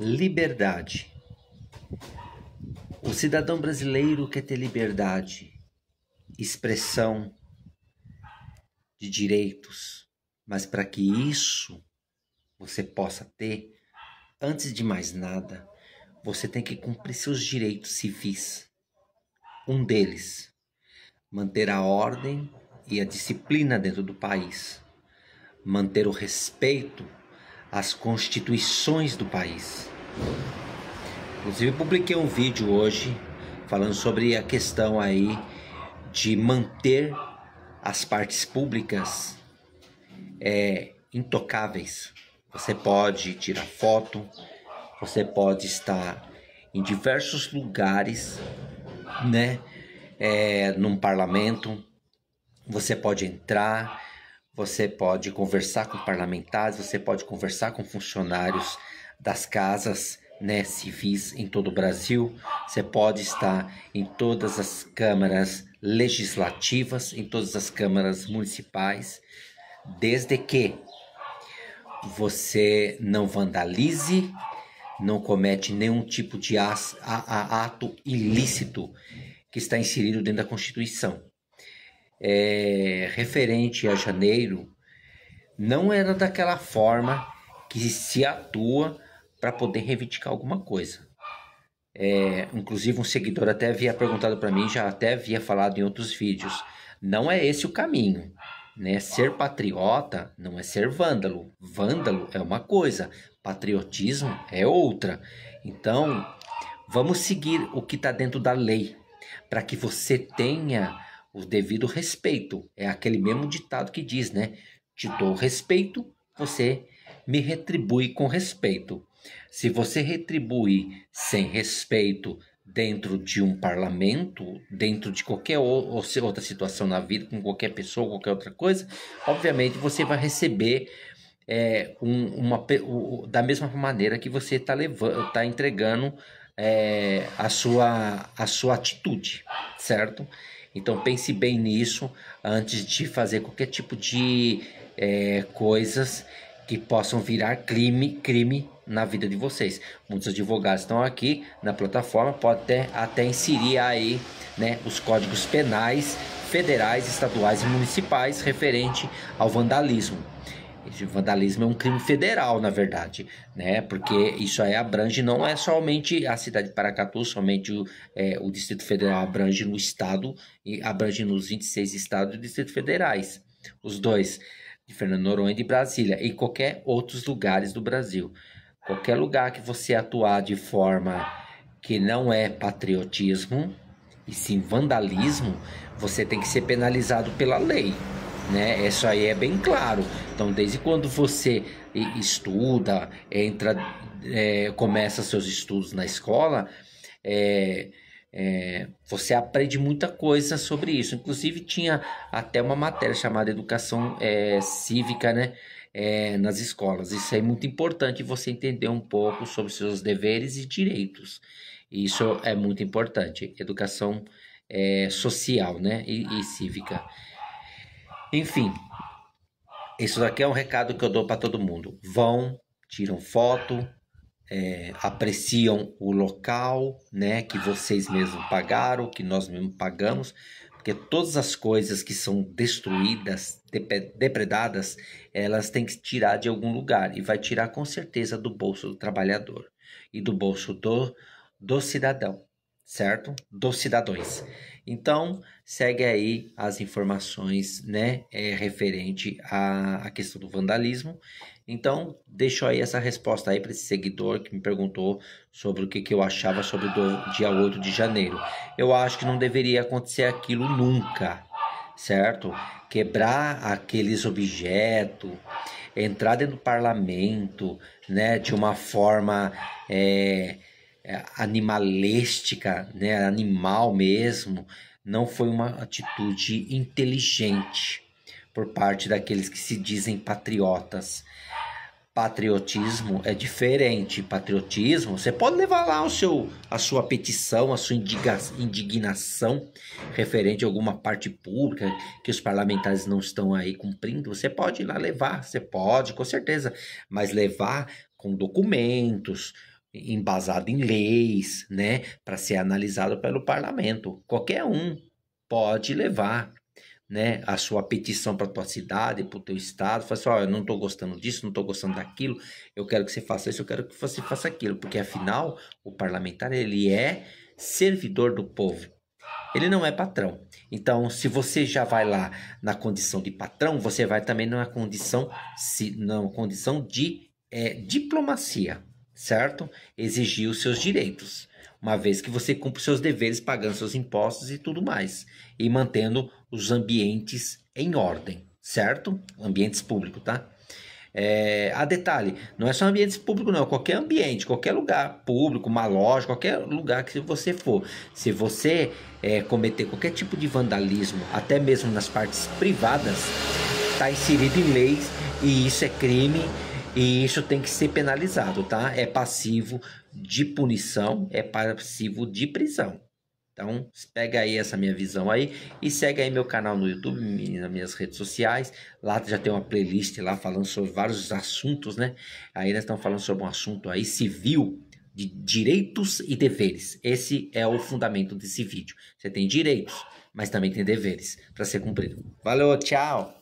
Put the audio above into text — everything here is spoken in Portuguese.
Liberdade. O cidadão brasileiro quer ter liberdade, expressão de direitos, mas para que isso você possa ter, antes de mais nada, você tem que cumprir seus direitos civis. Um deles, manter a ordem e a disciplina dentro do país, manter o respeito as constituições do país. Inclusive, publiquei um vídeo hoje falando sobre a questão aí de manter as partes públicas é, intocáveis. Você pode tirar foto, você pode estar em diversos lugares, né? É, num parlamento, você pode entrar, você pode conversar com parlamentares, você pode conversar com funcionários das casas né, civis em todo o Brasil, você pode estar em todas as câmaras legislativas, em todas as câmaras municipais, desde que você não vandalize, não comete nenhum tipo de ato ilícito que está inserido dentro da Constituição é, referente a janeiro não era é daquela forma que se atua para poder reivindicar alguma coisa. É, inclusive um seguidor até havia perguntado para mim, já até havia falado em outros vídeos. Não é esse o caminho, né? Ser patriota não é ser vândalo. Vândalo é uma coisa, patriotismo é outra. Então, vamos seguir o que está dentro da lei, para que você tenha o devido respeito. É aquele mesmo ditado que diz, né? Te dou respeito, você me retribui com respeito. Se você retribui sem respeito dentro de um parlamento, dentro de qualquer outra situação na vida, com qualquer pessoa, qualquer outra coisa, obviamente você vai receber é, um, uma, da mesma maneira que você está tá entregando é, a, sua, a sua atitude, certo? Então pense bem nisso antes de fazer qualquer tipo de é, coisas que possam virar crime, crime na vida de vocês. Muitos advogados estão aqui na plataforma, pode até, até inserir aí né, os códigos penais federais, estaduais e municipais referente ao vandalismo. Esse vandalismo é um crime federal, na verdade, né? Porque isso aí abrange não é somente a cidade de Paracatu, somente o, é, o Distrito Federal abrange no estado e abrange nos 26 estados e distritos federais, os dois, de Fernando Noronha e de Brasília e qualquer outros lugares do Brasil. Qualquer lugar que você atuar de forma que não é patriotismo e sim vandalismo, você tem que ser penalizado pela lei né? Isso aí é bem claro. Então, desde quando você estuda, entra, é, começa seus estudos na escola, é, é, você aprende muita coisa sobre isso. Inclusive, tinha até uma matéria chamada Educação é, Cívica, né? É, nas escolas. Isso é muito importante você entender um pouco sobre seus deveres e direitos. Isso é muito importante. Educação é, social né? e, e cívica. Enfim, isso aqui é um recado que eu dou para todo mundo. Vão, tiram foto, é, apreciam o local, né, que vocês mesmos pagaram, que nós mesmos pagamos, porque todas as coisas que são destruídas, depredadas, elas têm que tirar de algum lugar e vai tirar com certeza do bolso do trabalhador e do bolso do, do cidadão certo? Dos cidadãos. Então, segue aí as informações, né, é, referente à, à, questão do vandalismo. Então, deixo aí essa resposta aí para esse seguidor que me perguntou sobre o que, que eu achava sobre o dia 8 de janeiro. Eu acho que não deveria acontecer aquilo nunca, certo? Quebrar aqueles objetos, entrar dentro do parlamento, né, de uma forma... É, é, animalística, né, animal mesmo, não foi uma atitude inteligente por parte daqueles que se dizem patriotas. Patriotismo é diferente. Patriotismo, você pode levar lá o seu, a sua petição, a sua indignação referente a alguma parte pública que os parlamentares não estão aí cumprindo. Você pode ir lá levar, você pode, com certeza, mas levar com documentos, embasado em leis, né, para ser analisado pelo parlamento. Qualquer um pode levar, né, a sua petição para tua cidade, para o teu estado, fala assim, ó, oh, eu não estou gostando disso, não estou gostando daquilo, eu quero que você faça isso, eu quero que você faça aquilo, porque afinal o parlamentar ele é servidor do povo. Ele não é patrão. Então, se você já vai lá na condição de patrão, você vai também numa condição, se, na condição de é, diplomacia certo? Exigir os seus direitos, uma vez que você cumpre seus deveres pagando seus impostos e tudo mais, e mantendo os ambientes em ordem, certo? Ambientes públicos, tá? É, a detalhe, não é só ambientes públicos, não, qualquer ambiente, qualquer lugar público, uma loja, qualquer lugar que você for. Se você é, cometer qualquer tipo de vandalismo, até mesmo nas partes privadas, está inserido em leis e isso é crime e isso tem que ser penalizado, tá? É passivo de punição, é passivo de prisão. Então, pega aí essa minha visão aí e segue aí meu canal no YouTube, nas minhas redes sociais. Lá já tem uma playlist lá falando sobre vários assuntos, né? Aí nós estamos falando sobre um assunto aí civil, de direitos e deveres. Esse é o fundamento desse vídeo. Você tem direitos, mas também tem deveres para ser cumprido. Valeu, tchau!